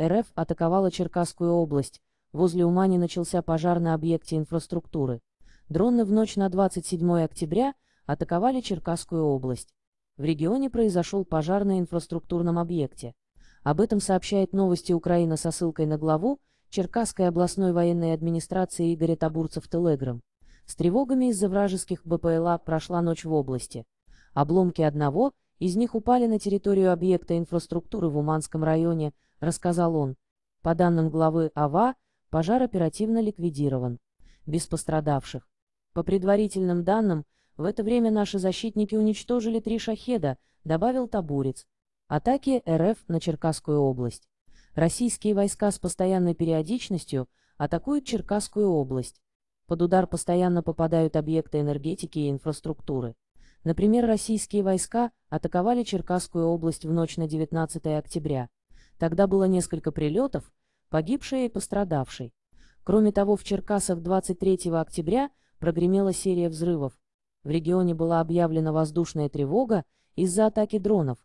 РФ атаковала Черкасскую область, возле Умани начался пожар на объекте инфраструктуры. Дроны в ночь на 27 октября атаковали Черкасскую область. В регионе произошел пожар на инфраструктурном объекте. Об этом сообщает новости Украина со ссылкой на главу Черкасской областной военной администрации Игоря Табурцев Телеграм. С тревогами из-за вражеских БПЛА прошла ночь в области. Обломки одного из них упали на территорию объекта инфраструктуры в Уманском районе, рассказал он. По данным главы АВА, пожар оперативно ликвидирован. Без пострадавших. По предварительным данным, в это время наши защитники уничтожили три шахеда, добавил Табурец. Атаки РФ на Черкасскую область. Российские войска с постоянной периодичностью атакуют Черкасскую область. Под удар постоянно попадают объекты энергетики и инфраструктуры. Например, российские войска атаковали Черкасскую область в ночь на 19 октября. Тогда было несколько прилетов, погибшие и пострадавший. Кроме того, в Черкасах 23 октября прогремела серия взрывов. В регионе была объявлена воздушная тревога из-за атаки дронов.